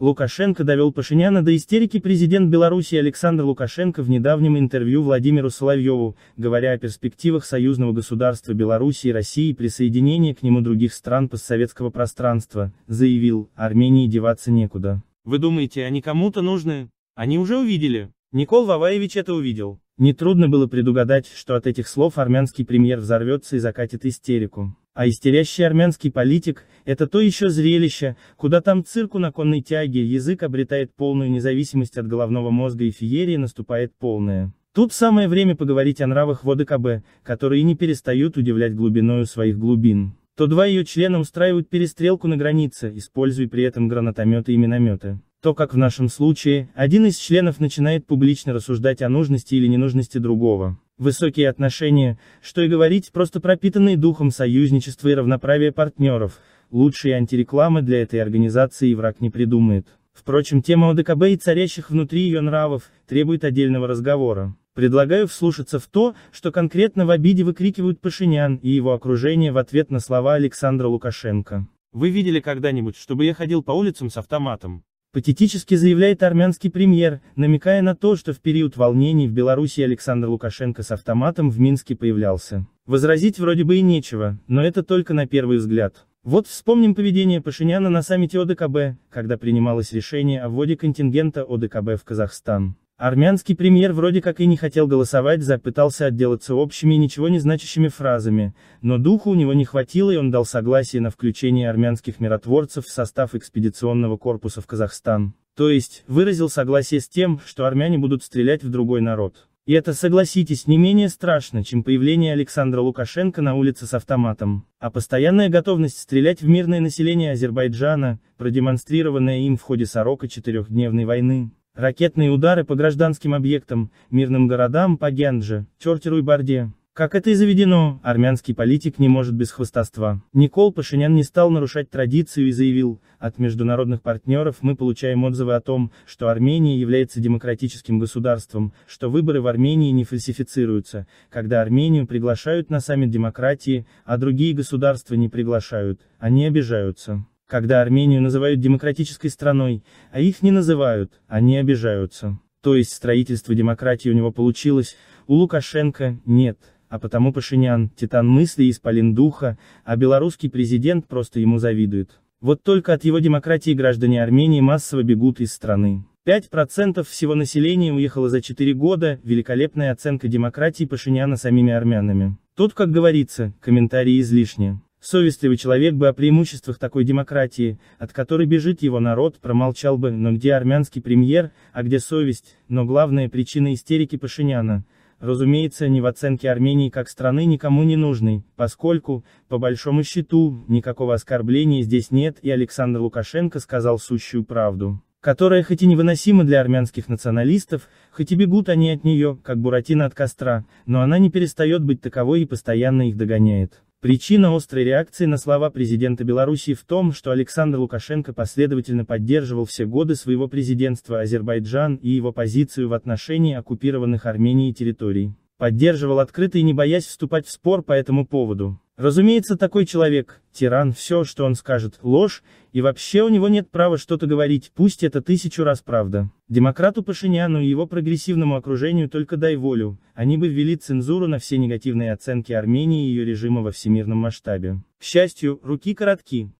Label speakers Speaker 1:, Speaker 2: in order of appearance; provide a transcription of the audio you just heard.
Speaker 1: Лукашенко довел Пашиняна до истерики президент Беларуси Александр Лукашенко в недавнем интервью Владимиру Соловьеву, говоря о перспективах союзного государства Беларуси и России и присоединения к нему других стран постсоветского пространства, заявил, Армении деваться некуда. Вы думаете, они кому-то нужны? Они уже увидели. Никол Ваваевич это увидел. Нетрудно было предугадать, что от этих слов армянский премьер взорвется и закатит истерику. А истерящий армянский политик – это то еще зрелище, куда там цирку на конной тяге язык обретает полную независимость от головного мозга и феерии наступает полная. Тут самое время поговорить о нравах воды КБ, которые не перестают удивлять глубиною своих глубин. То два ее члена устраивают перестрелку на границе, используя при этом гранатометы и минометы то как в нашем случае, один из членов начинает публично рассуждать о нужности или ненужности другого. Высокие отношения, что и говорить, просто пропитанные духом союзничества и равноправия партнеров, лучшие антирекламы для этой организации и враг не придумает. Впрочем, тема ОДКБ и царящих внутри ее нравов, требует отдельного разговора. Предлагаю вслушаться в то, что конкретно в обиде выкрикивают Пашинян и его окружение в ответ на слова Александра Лукашенко. Вы видели когда-нибудь, чтобы я ходил по улицам с автоматом? Патетически заявляет армянский премьер, намекая на то, что в период волнений в Беларуси Александр Лукашенко с автоматом в Минске появлялся. Возразить вроде бы и нечего, но это только на первый взгляд. Вот вспомним поведение Пашиняна на саммите ОДКБ, когда принималось решение о вводе контингента ОДКБ в Казахстан. Армянский премьер вроде как и не хотел голосовать за, пытался отделаться общими и ничего не значащими фразами, но духу у него не хватило и он дал согласие на включение армянских миротворцев в состав экспедиционного корпуса в Казахстан. То есть, выразил согласие с тем, что армяне будут стрелять в другой народ. И это, согласитесь, не менее страшно, чем появление Александра Лукашенко на улице с автоматом. А постоянная готовность стрелять в мирное население Азербайджана, продемонстрированная им в ходе сорока четырехдневной войны, Ракетные удары по гражданским объектам, мирным городам по Гянже, Чортеру и Борде. Как это и заведено, армянский политик не может без хвостовства. Никол Пашинян не стал нарушать традицию и заявил, от международных партнеров мы получаем отзывы о том, что Армения является демократическим государством, что выборы в Армении не фальсифицируются, когда Армению приглашают на саммит демократии, а другие государства не приглашают, они обижаются. Когда Армению называют демократической страной, а их не называют, они обижаются. То есть строительство демократии у него получилось, у Лукашенко – нет. А потому Пашинян – титан мысли и исполин духа, а белорусский президент просто ему завидует. Вот только от его демократии граждане Армении массово бегут из страны. 5% всего населения уехало за 4 года, великолепная оценка демократии Пашиняна самими армянами. Тут, как говорится, комментарии излишни. Совестливый человек бы о преимуществах такой демократии, от которой бежит его народ, промолчал бы, но где армянский премьер, а где совесть, но главная причина истерики Пашиняна, разумеется, не в оценке Армении как страны никому не нужной, поскольку, по большому счету, никакого оскорбления здесь нет и Александр Лукашенко сказал сущую правду которая хоть и невыносима для армянских националистов, хоть и бегут они от нее, как буратино от костра, но она не перестает быть таковой и постоянно их догоняет. Причина острой реакции на слова президента Беларуси в том, что Александр Лукашенко последовательно поддерживал все годы своего президентства Азербайджан и его позицию в отношении оккупированных Арменией территорий. Поддерживал открыто и не боясь вступать в спор по этому поводу. Разумеется, такой человек, тиран, все, что он скажет, ложь, и вообще у него нет права что-то говорить, пусть это тысячу раз правда. Демократу Пашиняну и его прогрессивному окружению только дай волю, они бы ввели цензуру на все негативные оценки Армении и ее режима во всемирном масштабе. К счастью, руки коротки,